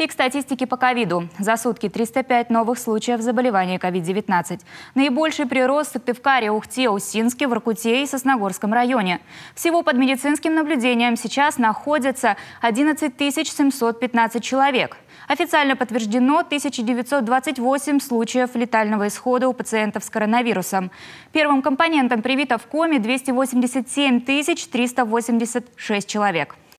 И к статистике по ковиду. За сутки 305 новых случаев заболевания COVID-19. Наибольший прирост в Сыктывкаре, Ухте, Усинске, Воркуте и Сосногорском районе. Всего под медицинским наблюдением сейчас находятся 11 715 человек. Официально подтверждено 1928 случаев летального исхода у пациентов с коронавирусом. Первым компонентом привито в коме 287 386 человек.